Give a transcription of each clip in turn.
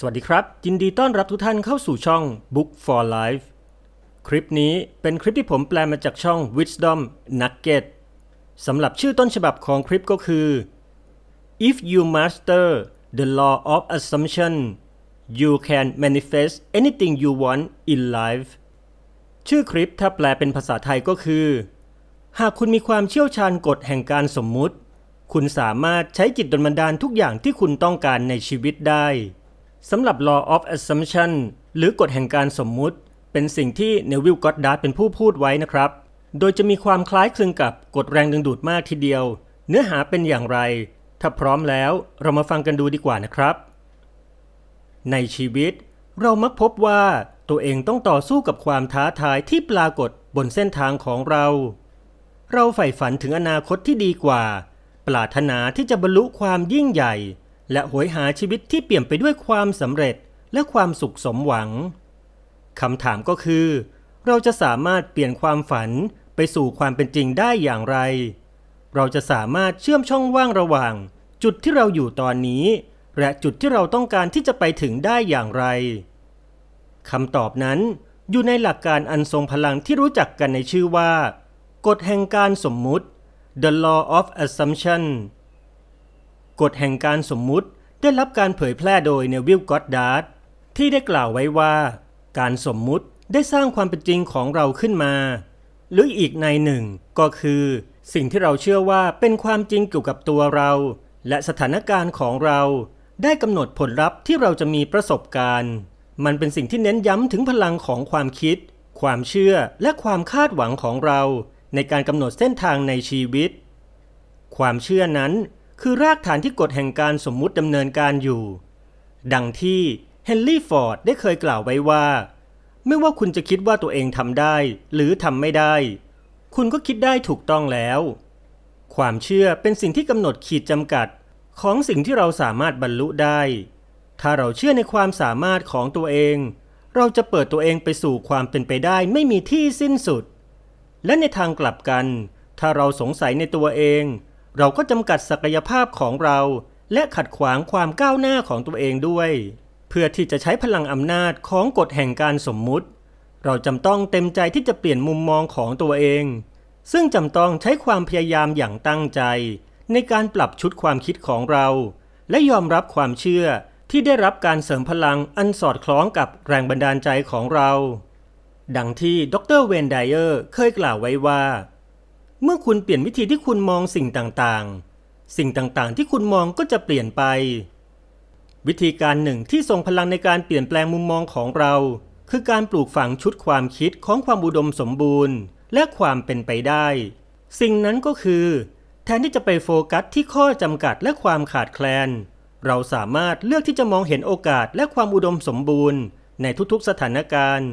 สวัสดีครับ ยินดีต้อนรับทุกท่านเข้าสู่ช่อง Book for Life คลิปนี้เป็นคลิปที่ผมแปลมาจากช่อง Wisdom Nugget สำหรับชื่อต้นฉบับของคลิปก็คือ If you master the law of assumption you can manifest anything you want in life ชื่อคลิปถ้าแปลเป็นภาษาไทยก็คือ หากคุณมีความเชี่ยวชาญกฎแห่งการสมมุติ คุณสามารถใช้จิตดลบันดาลทุกอย่างที่คุณต้องการในชีวิตได้สำหรับ law of assumption หรือกฎแห่งการสมมุติ เป็นสิ่งที่เนวิลก็อดดัตเป็นผู้พูดไว้นะครับ โดยจะมีความคล้ายคลึงกับกฎแรงดึงดูดมากทีเดียว เนื้อหาเป็นอย่างไร ถ้าพร้อมแล้วเรามาฟังกันดูดีกว่านะครับ ในชีวิตเรามักพบว่าตัวเองต้องต่อสู้กับความท้าทายที่ปรากฏบนเส้นทางของเรา เราใฝ่ฝันถึงอนาคตที่ดีกว่า ปรารถนาที่จะบรรลุความยิ่งใหญ่และหวยหาชีวิตที่เปลี่ยมไปด้วยความสำเร็จและความสุขสมหวังคำถามก็คือ เราจะสามารถเปลี่ยนความฝันไปสู่ความเป็นจริงได้อย่างไร เราจะสามารถเชื่อมช่องว่างระหว่าง จุดที่เราอยู่ตอนนี้ และจุดที่เราต้องการที่จะไปถึงได้อย่างไรคำตอบนั้น อยู่ในหลักการอันทรงพลังที่รู้จักกันในชื่อว่า กฎแห่งการสมมุติ the law of assumption กฎแห่งการสมมุติได้รับการเผยแพร่โดยเนวิลก็อดดาร์ดที่ได้กล่าวไว้ว่า การสมมุติได้สร้างความเป็นจริงของเราขึ้นมา หรืออีกในหนึ่ง ก็คือ สิ่งที่เราเชื่อว่าเป็นความจริงเกี่ยวกับตัวเรา และสถานการณ์ของเรา ได้กำหนดผลลัพธ์ที่เราจะมีประสบการณ์ มันเป็นสิ่งที่เน้นย้ำถึงพลังของความคิด ความเชื่อ และความคาดหวังของเรา ในการกำหนดเส้นทางในชีวิต ความเชื่อนั้นคือรากฐานที่กฎแห่งการสมมุติดำเนินการอยู่ ดังที่เฮนรี่ฟอร์ดได้เคยกล่าวไว้ว่า ไม่ว่าคุณจะคิดว่าตัวเองทำได้หรือทำไม่ได้ คุณก็คิดได้ถูกต้องแล้ว ความเชื่อเป็นสิ่งที่กำหนดขีดจำกัด ของสิ่งที่เราสามารถบรรลุได้ ถ้าเราเชื่อในความสามารถของตัวเอง เราจะเปิดตัวเองไปสู่ความเป็นไปได้ ไม่มีที่สิ้นสุด และในทางกลับกัน ถ้าเราสงสัยในตัวเองเราก็จำกัดศักยภาพของเรา และขัดขวางความก้าวหน้าของตัวเองด้วย เพื่อที่จะใช้พลังอำนาจของกฎแห่งการสมมุติ เราจำต้องเต็มใจที่จะเปลี่ยนมุมมองของตัวเอง ซึ่งจำต้องใช้ความพยายามอย่างตั้งใจ ในการปรับชุดความคิดของเรา และยอมรับความเชื่อที่ได้รับการเสริมพลังอันสอดคล้องกับแรงบันดาลใจของเราดังที่ดรเวนไดเออร์เคยกล่าวไว้ว่าเมื่อคุณเปลี่ยนวิธีที่คุณมองสิ่งต่างๆ สิ่งต่างๆที่คุณมองก็จะเปลี่ยนไป วิธีการหนึ่งที่ทรงพลังในการเปลี่ยนแปลงมุมมองของเรา คือการปลูกฝังชุดความคิดของความอุดมสมบูรณ์ และความเป็นไปได้ สิ่งนั้นก็คือ แทนที่จะไปโฟกัสที่ข้อจำกัดและความขาดแคลน เราสามารถเลือกที่จะมองเห็นโอกาสและความอุดมสมบูรณ์ในทุกๆ สถานการณ์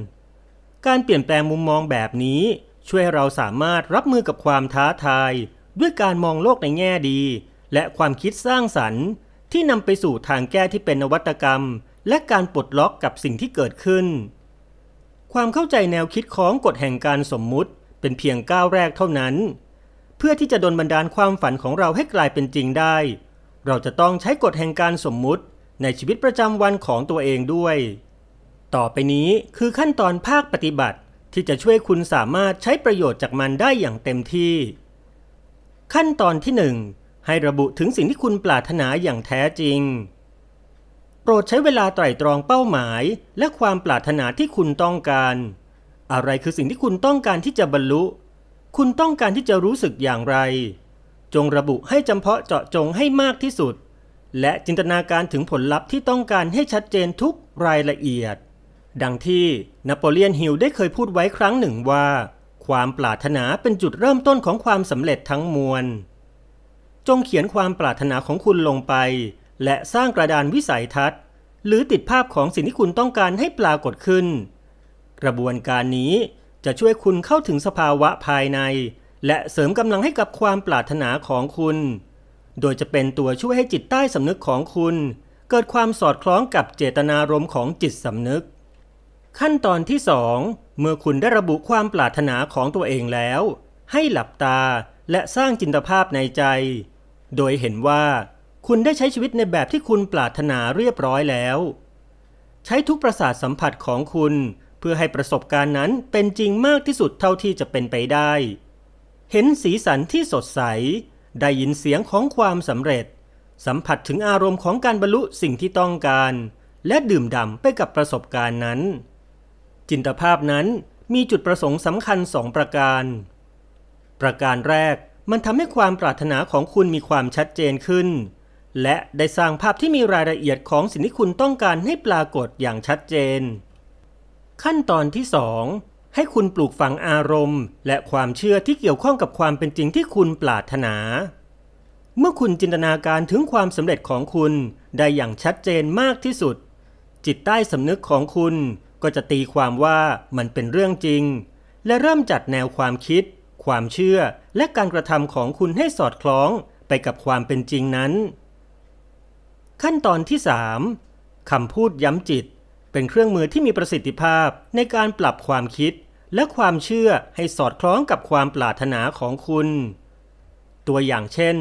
การเปลี่ยนแปลงมุมมองแบบนี้ช่วยให้เราสามารถรับมือกับความท้าทาย ด้วยการมองโลกในแง่ดี และความคิดสร้างสรรค์ ที่นำไปสู่ทางแก้ที่เป็นนวัตกรรม และการปลดล็อกกับสิ่งที่เกิดขึ้น ความเข้าใจแนวคิดของกฎแห่งการสมมุติ เป็นเพียงก้าวแรกเท่านั้น เพื่อที่จะดลบันดาลความฝันของเราให้กลายเป็นจริงได้ เราจะต้องใช้กฎแห่งการสมมุติในชีวิตประจำวันของตัวเองด้วย ต่อไปนี้คือขั้นตอนภาคปฏิบัติที่จะช่วยคุณสามารถใช้ประโยชน์จากมันได้อย่างเต็มที่ ขั้นตอนที่ 1 ให้ระบุถึงสิ่งที่คุณปรารถนาอย่างแท้จริง โปรดใช้เวลาไตร่ตรองเป้าหมาย และความปรารถนาที่คุณต้องการ อะไรคือสิ่งที่คุณต้องการที่จะบรรลุ คุณต้องการที่จะรู้สึกอย่างไร จงระบุให้จำเพาะเจาะจงให้มากที่สุด และจินตนาการถึงผลลัพธ์ที่ต้องการให้ชัดเจนทุกรายละเอียดดังที่นโปเลียนฮิลได้เคยพูดไว้ครั้งหนึ่งว่า ความปรารถนาเป็นจุดเริ่มต้นของความสำเร็จทั้งมวล จงเขียนความปรารถนาของคุณลงไป และสร้างกระดานวิสัยทัศน์ หรือติดภาพของสิ่งที่คุณต้องการให้ปรากฏขึ้น กระบวนการนี้จะช่วยคุณเข้าถึงสภาวะภายใน และเสริมกำลังให้กับความปรารถนาของคุณ โดยจะเป็นตัวช่วยให้จิตใต้สำนึกของคุณ เกิดความสอดคล้องกับเจตนารมณ์ของจิตสำนึกขั้นตอนที่ 2 เมื่อคุณได้ระบุความปรารถนาของตัวเองแล้ว ให้หลับตาและสร้างจินตภาพในใจ โดยเห็นว่า คุณได้ใช้ชีวิตในแบบที่คุณปรารถนาเรียบร้อยแล้ว ใช้ทุกประสาทสัมผัสของคุณ เพื่อให้ประสบการณ์นั้นเป็นจริงมากที่สุดเท่าที่จะเป็นไปได้ เห็นสีสันที่สดใส ได้ยินเสียงของความสำเร็จ สัมผัสถึงอารมณ์ของการบรรลุสิ่งที่ต้องการ และดื่มด่ำไปกับประสบการณ์นั้นจินตภาพนั้นมีจุดประสงค์สำคัญสองประการ ประการแรก มันทำให้ความปรารถนาของคุณมีความชัดเจนขึ้น และได้สร้างภาพที่มีรายละเอียดของสิ่งที่คุณต้องการให้ปรากฏอย่างชัดเจน ขั้นตอนที่สองให้คุณปลูกฝังอารมณ์ และความเชื่อที่เกี่ยวข้องกับความเป็นจริงที่คุณปรารถนา เมื่อคุณจินตนาการถึงความสำเร็จของคุณได้อย่างชัดเจนมากที่สุด จิตใต้สำนึกของคุณก็จะตีความว่ามันเป็นเรื่องจริง และเริ่มจัดแนวความคิด ความเชื่อ และการกระทำของคุณให้สอดคล้องไปกับความเป็นจริงนั้น ขั้นตอนที่ 3 คำพูดย้ำจิต เป็นเครื่องมือที่มีประสิทธิภาพในการปรับความคิดและความเชื่อให้สอดคล้องกับความปรารถนาของคุณ ตัวอย่างเช่น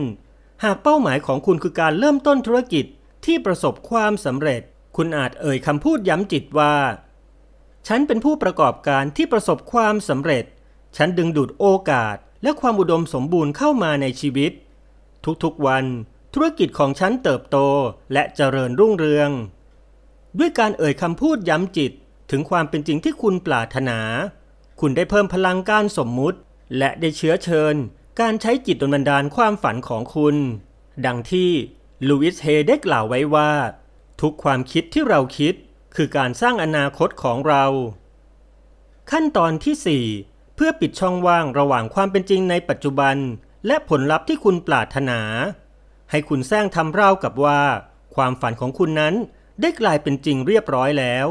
หากเป้าหมายของคุณคือการเริ่มต้นธุรกิจที่ประสบความสำเร็จ คุณอาจเอ่ยคำพูดย้ำจิตว่าฉันเป็นผู้ประกอบการที่ประสบความสำเร็จ ฉันดึงดูดโอกาส และความอุดมสมบูรณ์เข้ามาในชีวิต ทุกๆวัน ธุรกิจของฉันเติบโตและเจริญรุ่งเรือง ด้วยการเอ่ยคำพูดย้ำจิตถึงความเป็นจริงที่คุณปรารถนา คุณได้เพิ่มพลังการสมมุติ และได้เชื้อเชิญ การใช้จิตดลบันดาลความฝันของคุณ ดังที่ลูอิสเฮได้กล่าวไว้ว่าทุกความคิดที่เราคิดคือการสร้างอนาคตของเรา ขั้นตอนที่4เพื่อปิดช่องว่างระหว่างความเป็นจริงในปัจจุบัน และผลลัพธ์ที่คุณปรารถนา ให้คุณแซงทำราวกับว่า ความฝันของคุณนั้นได้กลายเป็นจริงเรียบร้อยแล้ว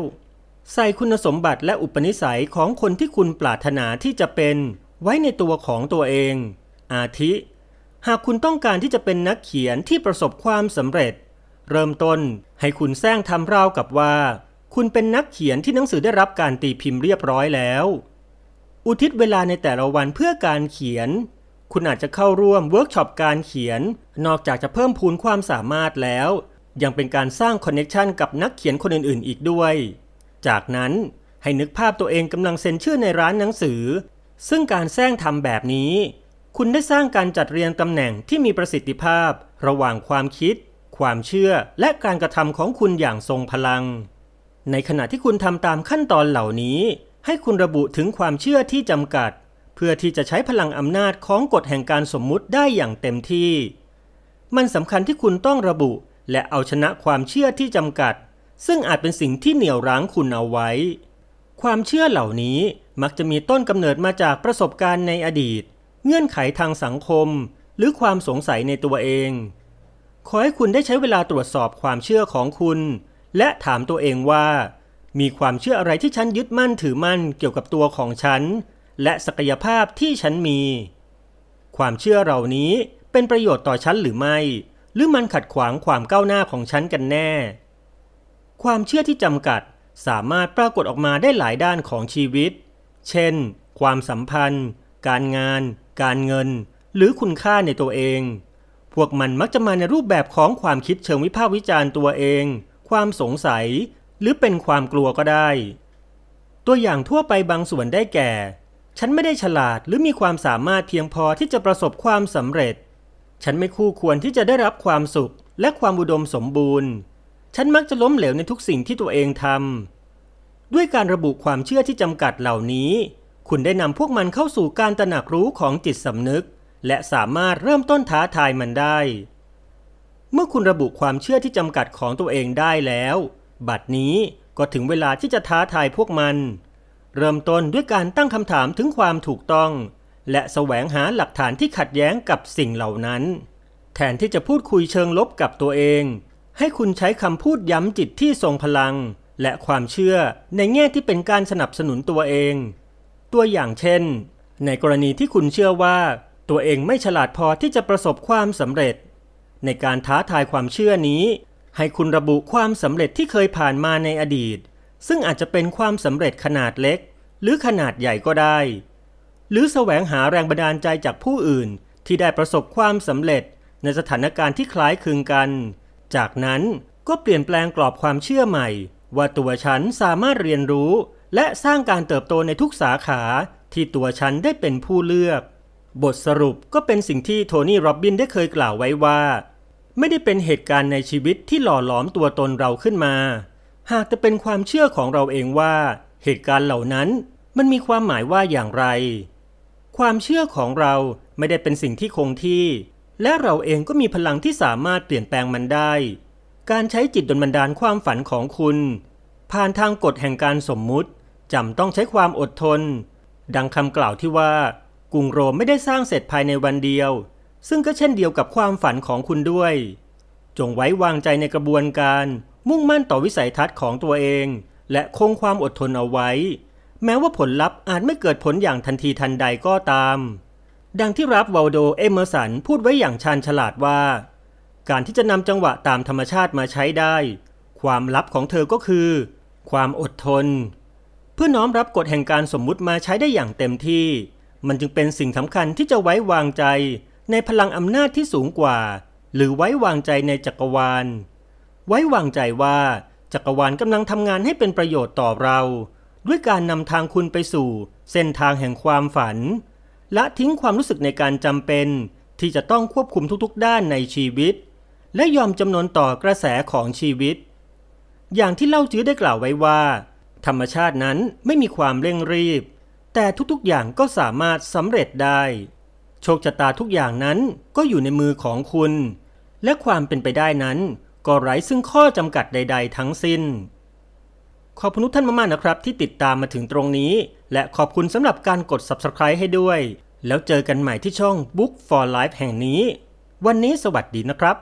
ใส่คุณสมบัติและอุปนิสัยของคนที่คุณปรารถนาที่จะเป็น ไว้ในตัวของตัวเอง อาทิ หากคุณต้องการที่จะเป็นนักเขียนที่ประสบความสำเร็จ เริ่มต้นให้คุณแซงทำราวกับว่าคุณเป็นนักเขียนที่หนังสือได้รับการตีพิมพ์เรียบร้อยแล้ว อุทิศเวลาในแต่ละวันเพื่อการเขียน คุณอาจจะเข้าร่วมเวิร์กช็อปการเขียน นอกจากจะเพิ่มพูนความสามารถแล้ว ยังเป็นการสร้างคอนเน็ชันกับนักเขียนคนอื่นๆ อีกด้วย จากนั้นให้นึกภาพตัวเองกำลังเซ็นชื่อ ในร้านหนังสือ ซึ่งการแซงทำแบบนี้ คุณได้สร้างการจัดเรียงตำแหน่งที่มีประสิทธิภาพ ระหว่างความคิด ความเชื่อ และการกระทำของคุณอย่างทรงพลังในขณะที่คุณทำตามขั้นตอนเหล่านี้ ให้คุณระบุถึงความเชื่อที่จำกัด เพื่อที่จะใช้พลังอำนาจของกฎแห่งการสมมุติได้อย่างเต็มที่ มันสำคัญที่คุณต้องระบุ และเอาชนะความเชื่อที่จำกัด ซึ่งอาจเป็นสิ่งที่เหนี่ยวรั้งคุณเอาไว้ ความเชื่อเหล่านี้มักจะมีต้นกำเนิดมาจากประสบการณ์ในอดีต เงื่อนไขทางสังคม หรือความสงสัยในตัวเองขอให้คุณได้ใช้เวลาตรวจสอบความเชื่อของคุณและถามตัวเองว่า มีความเชื่ออะไรที่ฉันยึดมั่นถือมั่นเกี่ยวกับตัวของฉันและศักยภาพที่ฉันมี ความเชื่อเหล่านี้เป็นประโยชน์ต่อฉันหรือไม่ หรือมันขัดขวางความก้าวหน้าของฉันกันแน่ ความเชื่อที่จำกัดสามารถปรากฏออกมาได้หลายด้านของชีวิต เช่น ความสัมพันธ์ การงาน การเงิน หรือคุณค่าในตัวเอง พวกมันมักจะมาในรูปแบบของความคิดเชิงวิพากษ์วิจารณ์ตัวเองความสงสัยหรือเป็นความกลัวก็ได้ ตัวอย่างทั่วไปบางส่วนได้แก่ ฉันไม่ได้ฉลาดหรือมีความสามารถเพียงพอที่จะประสบความสำเร็จ ฉันไม่คู่ควรที่จะได้รับความสุข และความอุดมสมบูรณ์ ฉันมักจะล้มเหลวในทุกสิ่งที่ตัวเองทำด้วยการระบุความเชื่อที่จำกัดเหล่านี้ คุณได้นำพวกมันเข้าสู่การตระหนักรู้ของจิตสำนึก และสามารถเริ่มต้นท้าทายมันได้เมื่อคุณระบุความเชื่อที่จำกัดของตัวเองได้แล้ว บัดนี้ก็ถึงเวลาที่จะท้าทายพวกมัน เริ่มต้นด้วยการตั้งคำถามถึงความถูกต้อง และแสวงหาหลักฐานที่ขัดแย้งกับสิ่งเหล่านั้น แทนที่จะพูดคุยเชิงลบกับตัวเอง ให้คุณใช้คำพูดย้ำจิตที่ทรงพลัง และความเชื่อในแง่ที่เป็นการสนับสนุนตัวเอง ตัวอย่างเช่น ในกรณีที่คุณเชื่อว่า ตัวเองไม่ฉลาดพอที่จะประสบความสำเร็จในการท้าทายความเชื่อนี้ ให้คุณระบุความสำเร็จที่เคยผ่านมาในอดีต ซึ่งอาจจะเป็นความสำเร็จขนาดเล็ก หรือขนาดใหญ่ก็ได้ หรือแสวงหาแรงบันดาลใจจากผู้อื่น ที่ได้ประสบความสำเร็จในสถานการณ์ที่คล้ายคลึงกัน จากนั้นก็เปลี่ยนแปลงกรอบความเชื่อใหม่ ว่าตัวฉันสามารถเรียนรู้ และสร้างการเติบโตในทุกสาขาที่ตัวฉันได้เป็นผู้เลือก บทสรุปก็เป็นสิ่งที่โทนี่โรบินได้เคยกล่าวไว้ว่าไม่ได้เป็นเหตุการณ์ในชีวิตที่หล่อหลอมตัวตนเราขึ้นมา หากแต่เป็นความเชื่อของเราเองว่าเหตุการณ์เหล่านั้นมันมีความหมายว่าอย่างไร ความเชื่อของเราไม่ได้เป็นสิ่งที่คงที่ และเราเองก็มีพลังที่สามารถเปลี่ยนแปลงมันได้ การใช้จิตดลบันดาลความฝันของคุณผ่านทางกฎแห่งการสมมุติจำต้องใช้ความอดทน ดังคำกล่าวที่ว่า กรุงโรมไม่ได้สร้างเสร็จภายในวันเดียวซึ่งก็เช่นเดียวกับความฝันของคุณด้วย จงไว้วางใจในกระบวนการ มุ่งมั่นต่อวิสัยทัศน์ของตัวเอง และคงความอดทนเอาไว้ แม้ว่าผลลัพธ์อาจไม่เกิดผลอย่างทันทีทันใดก็ตาม ดังที่รับวาลโดเอเมอร์สันพูดไว้อย่างชาญฉลาดว่า การที่จะนำจังหวะตามธรรมชาติมาใช้ได้ ความลับของเธอก็คือ ความอดทน เพื่อน้อมรับกฎแห่งการสมมุติมาใช้ได้อย่างเต็มที่ มันจึงเป็นสิ่งสำคัญที่จะไว้วางใจในพลังอำนาจที่สูงกว่า หรือไว้วางใจในจักรวาล ไว้วางใจว่า จักรวาลกำลังทำงานให้เป็นประโยชน์ต่อเรา ด้วยการนำทางคุณไปสู่ เส้นทางแห่งความฝัน และทิ้งความรู้สึกในการจำเป็น ที่จะต้องควบคุมทุกๆด้านในชีวิต และยอมจำนนต่อกระแสของชีวิต อย่างที่เล่าจื้อได้กล่าวไว้ว่า ธรรมชาตินั้นไม่มีความเร่งรีบ แต่ทุก ๆอย่างก็สามารถสำเร็จได้โชคชะตาทุกอย่างนั้นก็อยู่ในมือของคุณ และความเป็นไปได้นั้น ก็ไร้ซึ่งข้อจำกัดใดๆ ทั้งสิน้น ขอบคุณทุกท่านมากๆ นะครับที่ติดตามมาถึงตรงนี้ และขอบคุณสำหรับการกด subscribe ให้ด้วย แล้วเจอกันใหม่ที่ช่อง Book for Life แห่งนี้ วันนี้สวัสดีนะครับ